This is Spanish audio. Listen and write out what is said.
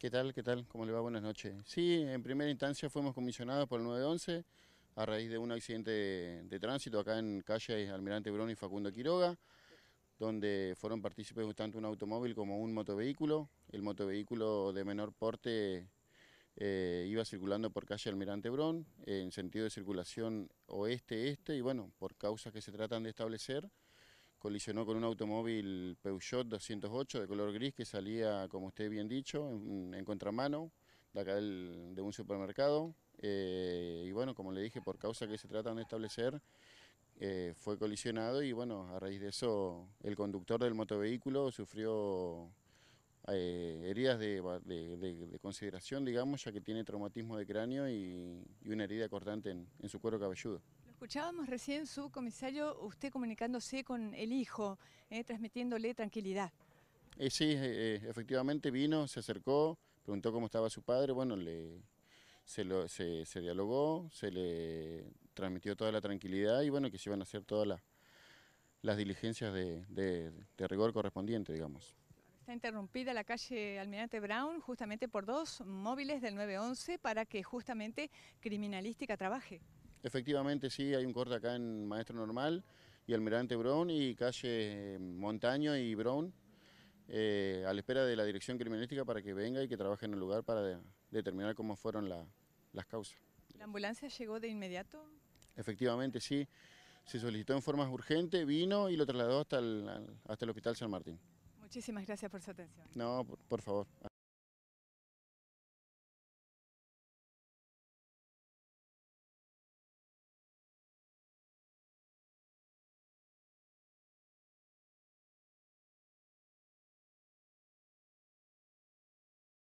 ¿Qué tal? ¿Qué tal? ¿Cómo le va? Buenas noches. Sí, en primera instancia fuimos comisionados por el 911 a raíz de un accidente de, tránsito acá en calle Almirante Brón y Facundo Quiroga, donde fueron partícipes tanto un automóvil como un motovehículo. El motovehículo de menor porte eh, iba circulando por calle Almirante Brón en sentido de circulación oeste-este y bueno, por causas que se tratan de establecer, colisionó con un automóvil Peugeot 208 de color gris que salía, como usted bien dicho, en, contramano de un supermercado. Eh, y bueno, como le dije, por causa que se tratan de establecer, eh, fue colisionado y bueno, a raíz de eso el conductor del motovehículo sufrió eh, heridas de, consideración, digamos, ya que tiene traumatismo de cráneo y, una herida cortante en su cuero cabelludo. Escuchábamos recién, su comisario, usted comunicándose con el hijo, eh, transmitiéndole tranquilidad. Eh, sí, eh, efectivamente vino, se acercó, preguntó cómo estaba su padre, bueno, se, dialogó, se le transmitió toda la tranquilidad y bueno, que se iban a hacer todas las diligencias de rigor correspondiente, digamos. Está interrumpida la calle Almirante Brown justamente por dos móviles del 911 para que justamente criminalística trabaje. Efectivamente, sí, hay un corte acá en Maestro Normal y Almirante Brown y calle eh, Montaño y Brown, eh, a la espera de la dirección criminalística para que venga y que trabaje en el lugar para determinar cómo fueron las causas. ¿La ambulancia llegó de inmediato? Efectivamente, sí. Se solicitó en forma urgente, vino y lo trasladó hasta el, hasta el Hospital San Martín. Muchísimas gracias por su atención. No, por favor.